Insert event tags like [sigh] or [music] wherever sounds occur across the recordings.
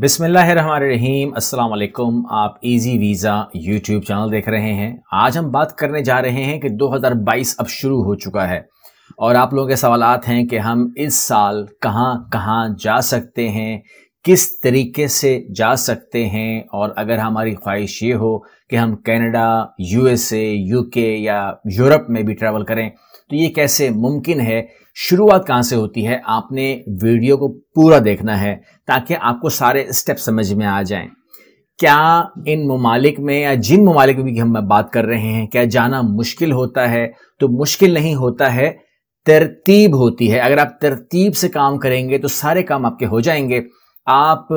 बिसमीम अस्सलाम आप इजी वीज़ा यूट्यूब चैनल देख रहे हैं आज हम बात करने जा रहे हैं कि 2022 अब शुरू हो चुका है और आप लोगों के सवाल हैं कि हम इस साल कहाँ कहाँ जा सकते हैं किस तरीके से जा सकते हैं और अगर हमारी ख्वाहिश ये हो कि हम कनाडा यूएसए यूके या यूरोप में भी ट्रैवल करें तो ये कैसे मुमकिन है शुरुआत कहाँ से होती है आपने वीडियो को पूरा देखना है ताकि आपको सारे स्टेप समझ में आ जाएं क्या इन ममालिक में या जिन ममालिक में भी हम बात कर रहे हैं क्या जाना मुश्किल होता है तो मुश्किल नहीं होता है तरतीब होती है अगर आप तरतीब से काम करेंगे तो सारे काम आपके हो जाएंगे आप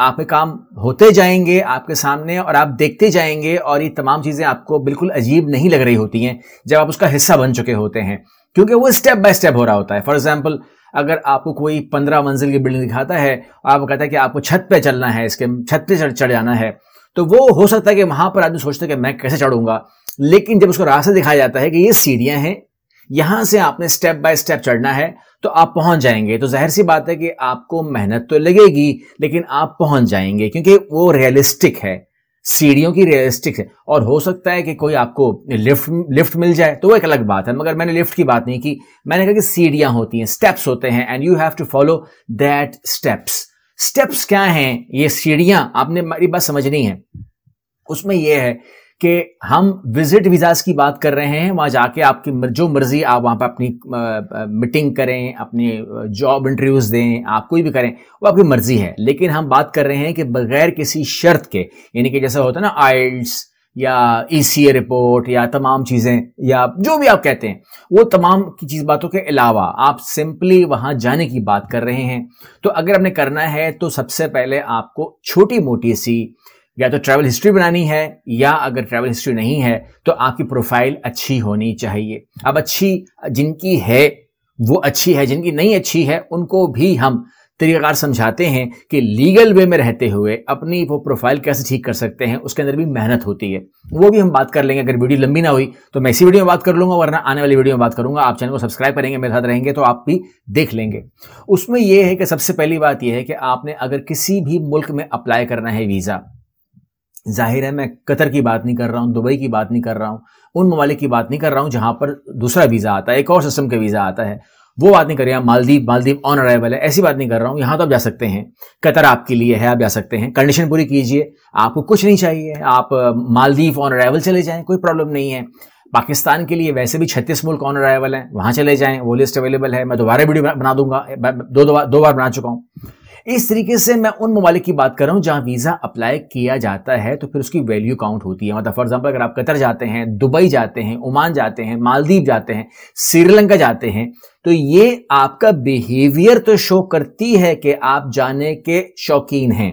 आपके काम होते जाएंगे आपके सामने और आप देखते जाएंगे और ये तमाम चीज़ें आपको बिल्कुल अजीब नहीं लग रही होती हैं जब आप उसका हिस्सा बन चुके होते हैं क्योंकि वो स्टेप बाय स्टेप हो रहा होता है फॉर एग्जाम्पल अगर आपको कोई पंद्रह मंजिल की बिल्डिंग दिखाता है और आपको कहता है कि आपको छत पे चलना है इसके छत पे चढ़ चढ़ जाना है तो वो हो सकता है कि वहां पर आदमी सोचता है कि मैं कैसे चढ़ूंगा लेकिन जब उसको रास्ता दिखाया जाता है कि ये सीढ़ियां हैं यहां से आपने स्टेप बाय स्टेप चढ़ना है तो आप पहुंच जाएंगे तो जाहिर सी बात है कि आपको मेहनत तो लगेगी लेकिन आप पहुंच जाएंगे क्योंकि वो रियलिस्टिक है सीढ़ियों की रियलिस्टिक है और हो सकता है कि कोई आपको लिफ्ट लिफ्ट मिल जाए तो वो एक अलग बात है मगर मैंने लिफ्ट की बात नहीं की मैंने कहा कि सीढ़ियां होती हैं स्टेप्स होते हैं and you have to follow that steps steps क्या हैं ये सीढ़ियां आपने मेरी बात समझनी है उसमें यह है कि हम विजिट वीज़ाज की बात कर रहे हैं वहां जाके आपकी जो मर्ज़ी आप वहां पर अपनी मीटिंग करें अपने जॉब इंटरव्यूज़ दें आप कोई भी करें वो आपकी मर्ज़ी है लेकिन हम बात कर रहे हैं कि बगैर किसी शर्त के यानी कि जैसा होता है ना आइल्स या ई e रिपोर्ट या तमाम चीज़ें या जो भी आप कहते हैं वो तमाम की चीज़ बातों के अलावा आप सिंपली वहाँ जाने की बात कर रहे हैं तो अगर आपने करना है तो सबसे पहले आपको छोटी मोटी सी या तो ट्रैवल हिस्ट्री बनानी है या अगर ट्रैवल हिस्ट्री नहीं है तो आपकी प्रोफाइल अच्छी होनी चाहिए अब अच्छी जिनकी है वो अच्छी है जिनकी नहीं अच्छी है उनको भी हम तरीक़ाकार समझाते हैं कि लीगल वे में रहते हुए अपनी वो प्रोफाइल कैसे ठीक कर सकते हैं उसके अंदर भी मेहनत होती है वो भी हम बात कर लेंगे अगर वीडियो लंबी ना हुई तो मैं इसी वीडियो में बात कर लूंगा वरना आने वाली वीडियो में बात करूंगा आप चैनल को सब्सक्राइब करेंगे मेरे साथ रहेंगे तो आप भी देख लेंगे उसमें यह है कि सबसे पहली बात यह है कि आपने अगर किसी भी मुल्क में अप्लाई करना है वीज़ा जाहिर है मैं कतर की बात नहीं कर रहा हूँ दुबई की बात नहीं कर रहा हूँ उन ममालिक की बात नहीं कर रहा हूँ जहाँ पर दूसरा वीज़ा आता है एक और सिस्टम का वीज़ा आता है वो बात नहीं कर रहा हाँ, मालदीव मालदीव ऑन अराइवल है ऐसी बात नहीं कर रहा हूँ यहाँ तो आप जा सकते हैं कतर आपके लिए है आप जा सकते हैं कंडीशन पूरी कीजिए आपको कुछ नहीं चाहिए आप मालदीव ऑन अराइवल चले जाएँ कोई प्रॉब्लम नहीं है पाकिस्तान के लिए वैसे भी छत्तीस मुल्क ऑन अराइवल हैं वहाँ चले जाएँ वो लिस्ट अवेलेबल है मैं दोबारा वीडियो बना दूंगा दो दो बार बना चुका हूँ इस तरीके से मैं उन ममालिक की बात कर रहा हूँ जहाँ वीज़ा अप्लाई किया जाता है तो फिर उसकी वैल्यू काउंट होती है मतलब फॉर एग्जाम्पल अगर आप कतर जाते हैं दुबई जाते हैं ओमान जाते हैं मालदीव जाते हैं श्रीलंका जाते हैं तो ये आपका बिहेवियर तो शो करती है कि आप जाने के शौकीन हैं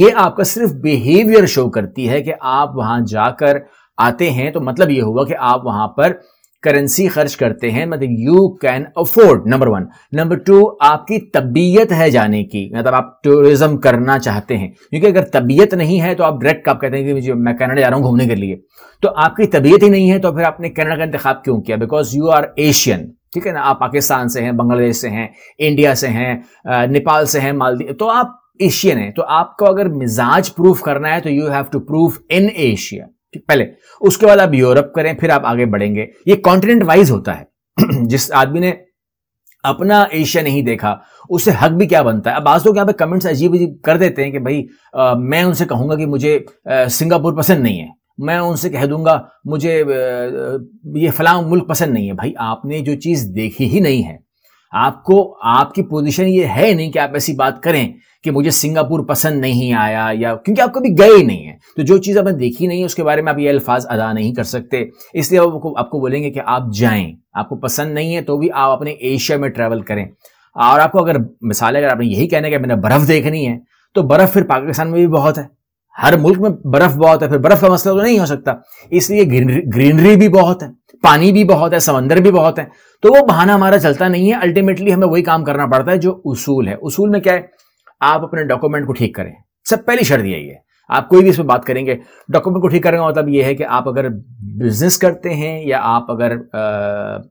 ये आपका सिर्फ बिहेवियर शो करती है कि आप वहां जाकर आते हैं तो मतलब ये हुआ कि आप वहां पर करेंसी खर्च करते हैं मतलब you can afford number one number two आपकी तबीयत है जाने की मतलब आप टूरिज्म करना चाहते हैं क्योंकि अगर तबीयत नहीं है तो आप डायरेक्ट आप कहते हैं कि मुझे मैं कनाडा जा रहा हूं घूमने के लिए तो आपकी तबीयत ही नहीं है तो फिर आपने कनाडा का इंतजाम क्यों किया बिकॉज यू आर एशियन ठीक है ना आप पाकिस्तान से हैं बांग्लादेश से हैं इंडिया से हैं नेपाल से हैं मालदीव तो आप एशियन है तो आपको अगर मिजाज प्रूफ करना है तो you have to proof in Asia पहले उसके बाद आप यूरोप करें फिर आप आगे बढ़ेंगे ये कॉन्टिनेंट वाइज होता है [clears throat] जिस आदमी ने अपना एशिया नहीं देखा उससे हक भी क्या बनता है अब आज लोग यहाँ पे कमेंट्स अजीब अजीब कर देते हैं कि भाई आ, मैं उनसे कहूंगा कि मुझे सिंगापुर पसंद नहीं है मैं उनसे कह दूंगा मुझे ये फलां मुल्क पसंद नहीं है भाई आपने जो चीज़ देखी ही नहीं है आपको आपकी पोजीशन ये है नहीं कि आप ऐसी बात करें कि मुझे सिंगापुर पसंद नहीं आया या क्योंकि आप कभी गए नहीं हैं तो जो चीज़ आपने देखी नहीं है उसके बारे में आप ये अल्फाज अदा नहीं कर सकते इसलिए आपको आपको बोलेंगे कि आप जाएं आपको पसंद नहीं है तो भी आप अपने एशिया में ट्रैवल करें और आपको अगर मिसाल अगर आपने यही कहना कि मैंने बर्फ़ देखनी है तो बर्फ़ फिर पाकिस्तान में भी बहुत है हर मुल्क में बर्फ बहुत है फिर बर्फ का मसला तो नहीं हो सकता इसलिए ग्रीनरी भी बहुत है पानी भी बहुत है समंदर भी बहुत है तो वो बहाना हमारा चलता नहीं है अल्टीमेटली हमें वही काम करना पड़ता है जो उसूल है उसूल में क्या है आप अपने डॉक्यूमेंट को ठीक करें सब पहली शर्त यही है आप कोई भी इसमें बात करेंगे डॉक्यूमेंट को ठीक करने का मतलब यह है कि आप अगर बिजनेस करते हैं या आप अगर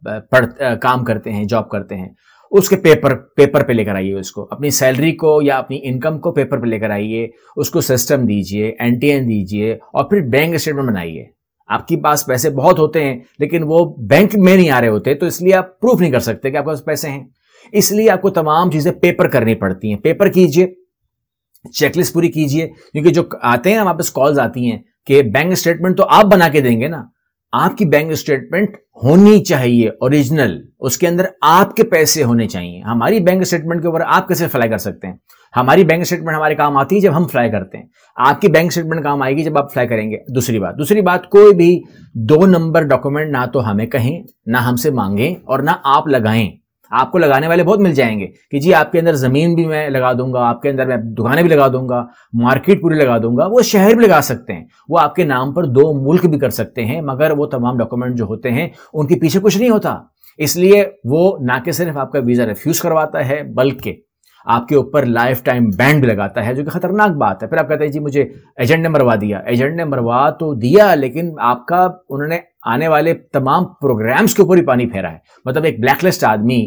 पढ़ काम करते हैं जॉब करते हैं उसके पेपर पेपर पे लेकर आइए उसको अपनी सैलरी को या अपनी इनकम को पेपर पे लेकर आइए उसको सिस्टम दीजिए एनटीएन दीजिए और फिर बैंक स्टेटमेंट बनाइए आपके पास पैसे बहुत होते हैं लेकिन वो बैंक में नहीं आ रहे होते तो इसलिए आप प्रूफ नहीं कर सकते कि आपके पास पैसे हैं इसलिए आपको तमाम चीजें पेपर करनी पड़ती हैं पेपर कीजिए चेकलिस्ट पूरी कीजिए क्योंकि जो आते हैं ना वापस कॉल्स आती हैं कि बैंक स्टेटमेंट तो आप बना के देंगे ना आपकी बैंक स्टेटमेंट होनी चाहिए ओरिजिनल उसके अंदर आपके पैसे होने चाहिए हमारी बैंक स्टेटमेंट के ऊपर आप कैसे फ्लाई कर सकते हैं हमारी बैंक स्टेटमेंट हमारे काम आती है जब हम फ्लाई करते हैं आपकी बैंक स्टेटमेंट काम आएगी जब आप फ्लाई करेंगे दूसरी बात दूसरी बात कोई भी दो नंबर डॉक्यूमेंट ना तो हमें कहें ना हमसे मांगें और ना आप लगाएं आपको लगाने वाले बहुत मिल जाएंगे कि जी आपके अंदर ज़मीन भी मैं लगा दूंगा आपके अंदर मैं दुकानें भी लगा दूंगा मार्केट पूरी लगा दूंगा वो शहर भी लगा सकते हैं वो आपके नाम पर दो मुल्क भी कर सकते हैं मगर वो तमाम डॉक्यूमेंट जो होते हैं उनके पीछे कुछ नहीं होता इसलिए वो ना कि सिर्फ आपका वीज़ा रिफ्यूज़ करवाता है बल्कि आपके ऊपर लाइफ टाइम बैंड भी लगाता है जो कि खतरनाक बात है फिर आप कहते हैं जी मुझे एजेंट ने मरवा दिया एजेंट ने मरवा तो दिया लेकिन आपका उन्होंने आने वाले तमाम प्रोग्राम्स के ऊपर ही पानी फेरा है मतलब एक ब्लैकलिस्ट आदमी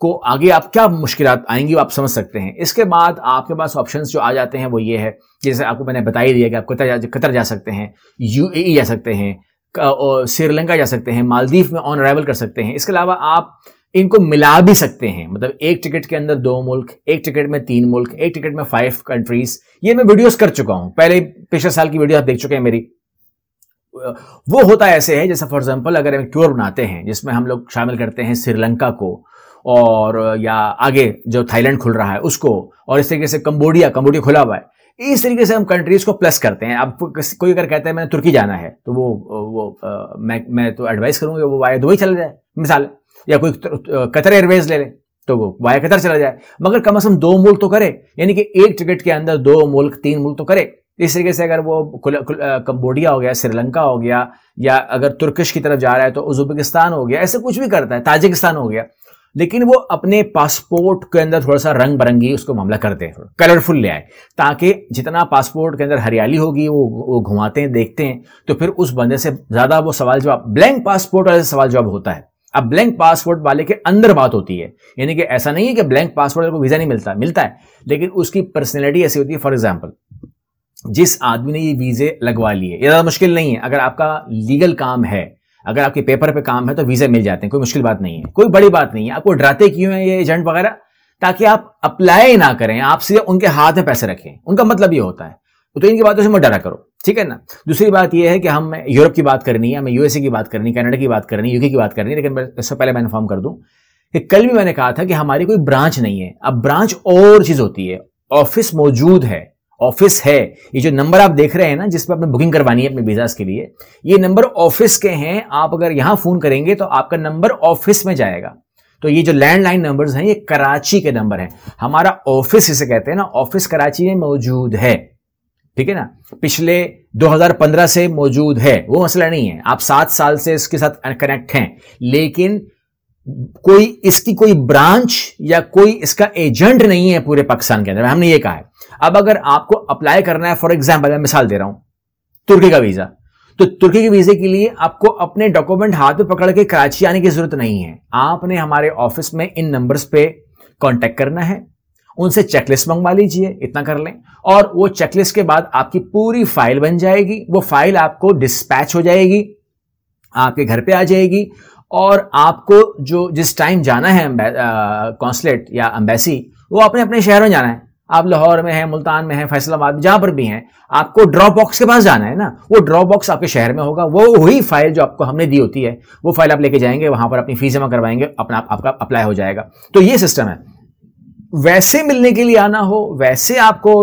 को आगे आप क्या मुश्किल आएंगी वो आप समझ सकते हैं इसके बाद आपके पास ऑप्शन जो आ जाते हैं वो ये है जैसे आपको मैंने बता ही दिया कि आप कतर जा कतर जा सकते हैं यू e जा सकते हैं श्रीलंका जा सकते हैं मालदीव में ऑन अराइवल कर सकते हैं इसके अलावा आप इनको मिला भी सकते हैं मतलब एक टिकट के अंदर दो मुल्क एक टिकट में तीन मुल्क एक टिकट में फाइव कंट्रीज ये मैं वीडियोस कर चुका हूं पहले पिछले साल की वीडियो आप देख चुके हैं मेरी वो होता ऐसे है जैसे फॉर एग्जाम्पल अगर हम टूर बनाते हैं जिसमें हम लोग शामिल करते हैं श्रीलंका को और या आगे जो थाईलैंड खुल रहा है उसको और इस तरीके से कंबोडिया कंबोडिया खुला हुआ है इस तरीके से हम कंट्रीज को प्लस करते हैं अब कोई अगर कहता है मैंने तुर्की जाना है तो वो वो आ, मैं मैं तो एडवाइस करूंगा वो वाया दुबई चला जाए मिसाल या कोई कतर एयरवेज ले लें तो वो वाया कतर चला जाए मगर कम से कम दो मुल्क तो करे यानी कि एक टिकट के अंदर दो मुल्क तीन मुल्क तो करे इस तरीके से अगर वो कंबोडिया हो गया श्रीलंका हो गया या अगर तुर्किश की तरफ जा रहा है तो उजबेकिस्तान हो गया ऐसे कुछ भी करता है ताजिकिस्तान हो गया लेकिन वो अपने पासपोर्ट के अंदर थोड़ा सा रंग बिरंगी उसको मामला करते हैं कलरफुल ले आए ताकि जितना पासपोर्ट के अंदर हरियाली होगी वो वो घुमाते हैं देखते हैं तो फिर उस बंदे से ज्यादा वो सवाल जवाब ब्लैंक पासपोर्ट वाले सवाल जवाब होता है अब ब्लैंक पासपोर्ट वाले के अंदर बात होती है यानी कि ऐसा नहीं है कि ब्लैंक पासपोर्ट वाले को वीजा नहीं मिलता मिलता है लेकिन उसकी पर्सनैलिटी ऐसी होती है फॉर एग्जाम्पल जिस आदमी ने ये वीजे लगवा लिए ये ज्यादा मुश्किल नहीं है अगर आपका लीगल काम है अगर आपके पेपर पे काम है तो वीज़ा मिल जाते हैं कोई मुश्किल बात नहीं है कोई बड़ी बात नहीं है आपको डराते क्यों हैं ये एजेंट वगैरह ताकि आप अप्लाई ना करें आप सीधे उनके हाथ में पैसे रखें उनका मतलब ये होता है तो, इनकी बातों से मत डरा करो ठीक है ना दूसरी बात यह है कि हम यूरोप की बात करनी है हमें यूएसए की बात करनी कनाडा की बात करनी यूके की बात करनी लेकिन इससे पहले मैं इन्फॉर्म कर दूं कि कल भी मैंने कहा था कि हमारी कोई ब्रांच नहीं है अब ब्रांच और चीज़ होती है ऑफिस मौजूद है ऑफिस है ये जो नंबर आप देख रहे हैं ना जिस पर आपने बुकिंग करवानी है अपने वीजाज के लिए ये नंबर ऑफिस के हैं आप अगर यहां फ़ोन करेंगे तो आपका नंबर ऑफिस में जाएगा तो ये जो लैंडलाइन नंबर्स हैं ये कराची के नंबर हैं हमारा ऑफिस इसे कहते हैं ना ऑफिस कराची में मौजूद है ठीक है ना पिछले 2015 से मौजूद है वो मसला नहीं है आप सात साल से इसके साथ कनेक्ट हैं लेकिन कोई इसकी कोई ब्रांच या कोई इसका एजेंट नहीं है पूरे पाकिस्तान के अंदर हमने ये कहा है अब अगर आपको अप्लाई करना है फॉर एग्जाम्पल मैं मिसाल दे रहा हूं तुर्की का वीजा तो तुर्की के वीजे के लिए आपको अपने डॉक्यूमेंट हाथ में पकड़ के कराची आने की जरूरत नहीं है आपने हमारे ऑफिस में इन नंबर्स पे कांटेक्ट करना है उनसे चेकलिस्ट मंगवा लीजिए इतना कर लें और वो चेकलिस्ट के बाद आपकी पूरी फाइल बन जाएगी वो फाइल आपको डिस्पैच हो जाएगी आपके घर पे आ जाएगी और आपको जो जिस टाइम जाना है कौंसलेट या अम्बेसी वो अपने अपने शहर में जाना है आप लाहौर में हैं मुल्तान में हैं फैसलाबाद में जहां पर भी हैं आपको ड्रॉप बॉक्स के पास जाना है ना वो ड्रॉप बॉक्स आपके शहर में होगा वो वही फाइल जो आपको हमने दी होती है वो फाइल आप लेके जाएंगे वहां पर अपनी फीस जमा करवाएंगे अपना आपका अप्लाई हो जाएगा तो ये सिस्टम है वैसे मिलने के लिए आना हो वैसे आपको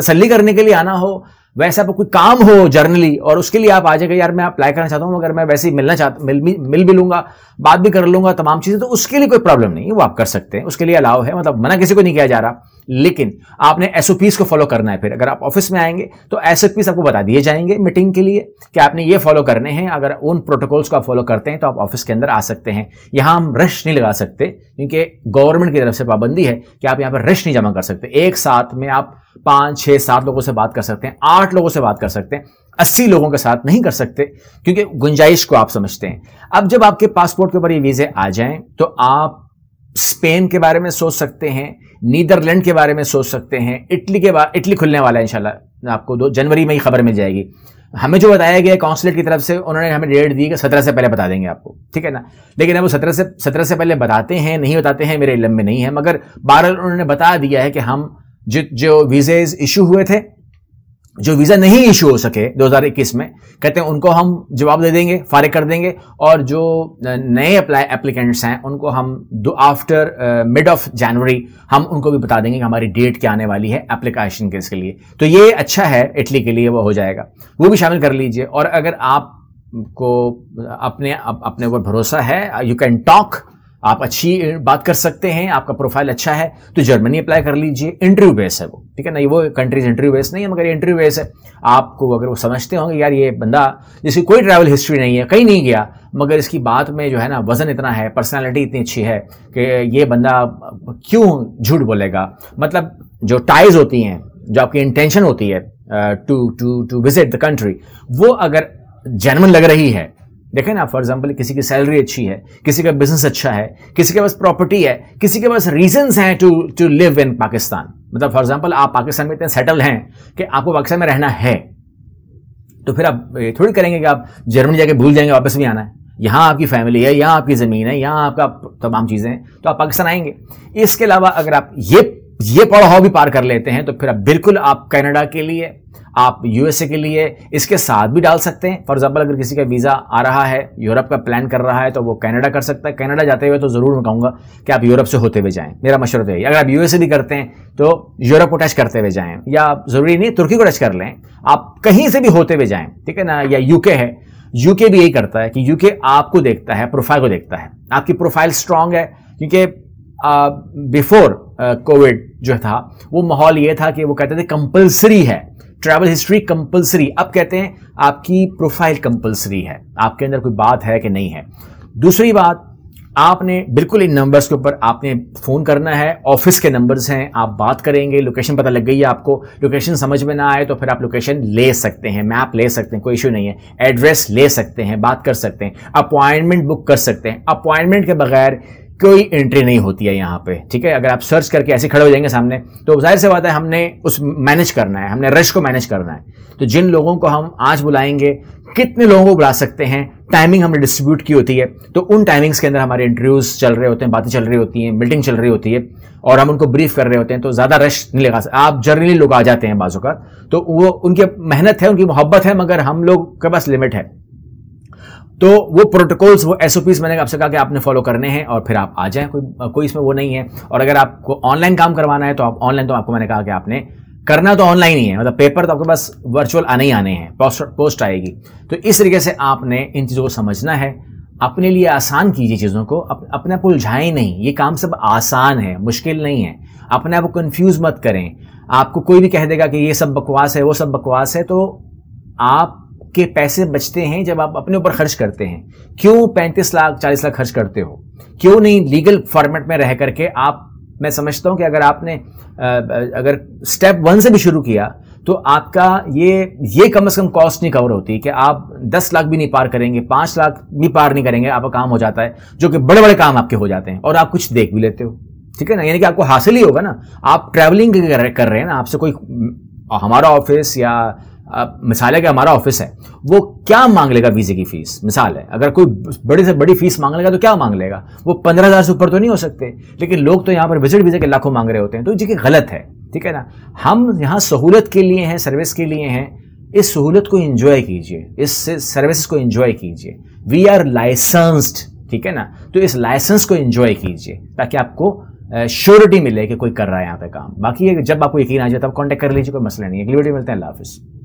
तसल्ली करने के लिए आना हो वैसे आपको कोई काम हो जर्नली और उसके लिए आप आ जाएगा यार मैं अप्लाई करना चाहता हूँ मगर मैं वैसे ही मिलना चाहता मिल भी मिल भी लूंगा बात भी कर लूंगा तमाम चीज़ें तो उसके लिए कोई प्रॉब्लम नहीं है वो आप कर सकते हैं उसके लिए अलाव है मतलब मना किसी को नहीं किया जा रहा लेकिन आपने एसओपीस को फॉलो करना है फिर अगर आप ऑफिस में आएंगे तो एसओपीस आपको बता दिए जाएंगे मीटिंग के लिए कि आपने ये फॉलो करने हैं अगर उन प्रोटोकॉल्स को आप फॉलो करते हैं तो आप ऑफिस के अंदर आ सकते हैं यहां हम रश नहीं लगा सकते क्योंकि गवर्नमेंट की तरफ से पाबंदी है कि आप यहां पर रश नहीं जमा कर सकते एक साथ में आप पांच छह सात लोगों से बात कर सकते हैं आठ लोगों से बात कर सकते हैं अस्सी लोगों के साथ नहीं कर सकते क्योंकि गुंजाइश को आप समझते हैं अब जब आपके पासपोर्ट के ऊपर ये वीज़े आ जाएं तो आप स्पेन के बारे में सोच सकते हैं नीदरलैंड के बारे में सोच सकते हैं इटली के बाद इटली खुलने वाला है इंशाल्लाह आपको दो जनवरी में ही खबर मिल जाएगी हमें जो बताया गया काउंसिलेट की तरफ से उन्होंने हमें डेट दी कि सत्रह से पहले बता देंगे आपको ठीक है ना लेकिन अब वो सत्रह से सत्रह से पहले बताते हैं नहीं बताते हैं मेरे इलम में नहीं है मगर बहरहाल उन्होंने बता दिया है कि हम जो जो वीज़ेज इशू हुए थे जो वीज़ा नहीं इशू हो सके 2021 में कहते हैं उनको हम जवाब दे देंगे फारिग कर देंगे और जो नए अप्लाई एप्लीकेंट्स हैं उनको हम दो आफ्टर मिड ऑफ जनवरी हम उनको भी बता देंगे कि हमारी डेट क्या आने वाली है एप्लीकेशन के इसके लिए तो ये अच्छा है इटली के लिए वो हो जाएगा वो भी शामिल कर लीजिए और अगर आपको अपने अप, अपने ऊपर भरोसा है यू कैन टॉक आप अच्छी बात कर सकते हैं आपका प्रोफाइल अच्छा है तो जर्मनी अप्लाई कर लीजिए इंटरव्यू बेस है वो ठीक है नहीं वो कंट्रीज इंटरव्यू बेस नहीं है मगर इंटरव्यू बेस है आपको अगर वो समझते होंगे यार ये बंदा जिसकी कोई ट्रैवल हिस्ट्री नहीं है कहीं नहीं गया मगर इसकी बात में जो है ना वज़न इतना है पर्सनैलिटी इतनी अच्छी है कि ये बंदा क्यों झूठ बोलेगा मतलब जो टाइज होती हैं जो आपकी इंटेंशन होती है to to to visit the country वो अगर जैनमन लग रही है देखें ना फॉर एग्जाम्पल किसी की सैलरी अच्छी है किसी का बिजनेस अच्छा है किसी के पास प्रॉपर्टी है किसी के पास रीजंस हैं to to live in Pakistan मतलब फॉर एग्जाम्पल आप पाकिस्तान में इतने सेटल हैं कि आपको पाकिस्तान में रहना है तो फिर आप थोड़ी करेंगे कि आप जर्मनी जाके भूल जाएंगे वापस भी आना है यहां आपकी फैमिली है यहां आपकी ज़मीन है यहां आपका तमाम चीज़ें हैं तो आप पाकिस्तान आएंगे इसके अलावा अगर आप ये ये पड़ाव भी पार कर लेते हैं तो फिर अब बिल्कुल आप कनाडा के लिए आप यूएसए के लिए इसके साथ भी डाल सकते हैं फॉर एग्जाम्पल अगर किसी का वीज़ा आ रहा है यूरोप का प्लान कर रहा है तो वो कनाडा कर सकता है कनाडा जाते हुए तो ज़रूर मैं कहूँगा कि आप यूरोप से होते हुए जाएं मेरा मशवरा तो यही अगर आप यूएसए भी करते हैं तो यूरोप को टच करते हुए जाएं या ज़रूरी नहीं तुर्की को टच कर लें आप कहीं से भी होते हुए जाए ठीक है ना या यूके है यूके भी यही करता है कि यूके आपको देखता है प्रोफाइल को देखता है आपकी प्रोफाइल स्ट्रांग है क्योंकि बिफोर कोविड जो था वो माहौल ये था कि वो कहते थे कंपलसरी है ट्रैवल हिस्ट्री कंपलसरी अब कहते हैं आपकी प्रोफाइल कंपलसरी है आपके अंदर कोई बात है कि नहीं है दूसरी बात आपने बिल्कुल इन नंबर्स के ऊपर आपने फ़ोन करना है ऑफिस के नंबर्स हैं आप बात करेंगे लोकेशन पता लग गई है आपको लोकेशन समझ में ना आए तो फिर आप लोकेशन ले सकते हैं मैप ले सकते हैं कोई इशू नहीं है एड्रेस ले सकते हैं बात कर सकते हैं अपॉइंटमेंट बुक कर सकते हैं अपॉइंटमेंट के बगैर कोई एंट्री नहीं होती है यहाँ पे ठीक है अगर आप सर्च करके ऐसे खड़े हो जाएंगे सामने तो जाहिर सी बात है हमने उस मैनेज करना है हमने रश को मैनेज करना है तो जिन लोगों को हम आज बुलाएंगे कितने लोगों को बुला सकते हैं टाइमिंग हमने डिस्ट्रीब्यूट की होती है तो उन टाइमिंग्स के अंदर हमारे इंटरव्यूज चल रहे होते हैं बातें चल रही होती हैं मीटिंग चल रही होती है और हम उनको ब्रीफ कर रहे होते हैं तो ज़्यादा रश नहीं लगा सकते आप जर्नली लोग आ जाते हैं बाजू का तो वो उनकी मेहनत है उनकी मोहब्बत है मगर हम लोग के पास लिमिट है तो वो प्रोटोकॉल्स वो एस मैंने आपसे कहा कि आपने फॉलो करने हैं और फिर आप आ जाए कोई कोई इसमें वो नहीं है और अगर आपको ऑनलाइन काम करवाना है तो आप ऑनलाइन तो आपको मैंने कहा कि आपने करना तो ऑनलाइन ही है मतलब पेपर तो आपके पास वर्चुअल आने ही आने हैं पोस्ट पोस्ट आएगी तो इस तरीके से आपने इन चीज़ों को समझना है अपने लिए आसान कीजिए चीज़ों को अप, अपने आप उलझाएं नहीं ये काम सब आसान है मुश्किल नहीं है अपने आप को कन्फ्यूज़ मत करें आपको कोई भी कह देगा कि ये सब बकवास है वो सब बकवास है तो आप के पैसे बचते हैं जब आप अपने ऊपर खर्च करते हैं क्यों पैंतीस लाख चालीस लाख खर्च करते हो क्यों नहीं लीगल फॉर्मेट में रह करके आप मैं समझता हूं कि अगर आपने अगर स्टेप वन से भी शुरू किया तो आपका ये ये कम से कम कॉस्ट नहीं कवर होती कि आप दस लाख भी नहीं पार करेंगे पांच लाख भी पार नहीं करेंगे आपका काम हो जाता है जो कि बड़े बड़े काम आपके हो जाते हैं और आप कुछ देख भी लेते हो ठीक है ना यानी कि आपको हासिल ही होगा ना आप ट्रैवलिंग कर रहे हैं ना आपसे कोई हमारा ऑफिस या मिसाल है कि हमारा ऑफिस है वो क्या मांग लेगा वीज़े की फ़ीस मिसाल है अगर कोई बड़ी से बड़ी फ़ीस मांग लेगा तो क्या मांग लेगा वो पंद्रह हज़ार से ऊपर तो नहीं हो सकते लेकिन लोग तो यहाँ पर विजिट वीज़े के लाखों मांग रहे होते हैं तो जो गलत है ठीक है ना हम यहाँ सहूलत के लिए हैं सर्विस के लिए हैं इस सहूलत को इंजॉय कीजिए इस सर्विस को इंजॉय कीजिए वी आर लाइसेंस्ड ठीक है ना तो इस लाइसेंस को इंजॉय कीजिए ताकि आपको श्योरिटी मिले कि कोई कर रहा है यहाँ पे काम बाकी जब आपको यकीन आ जाए तब कॉन्टेक्ट कर लीजिए कोई मसला नहीं है अगली वीडियो मिलते हैं अल्लाह हाफिज़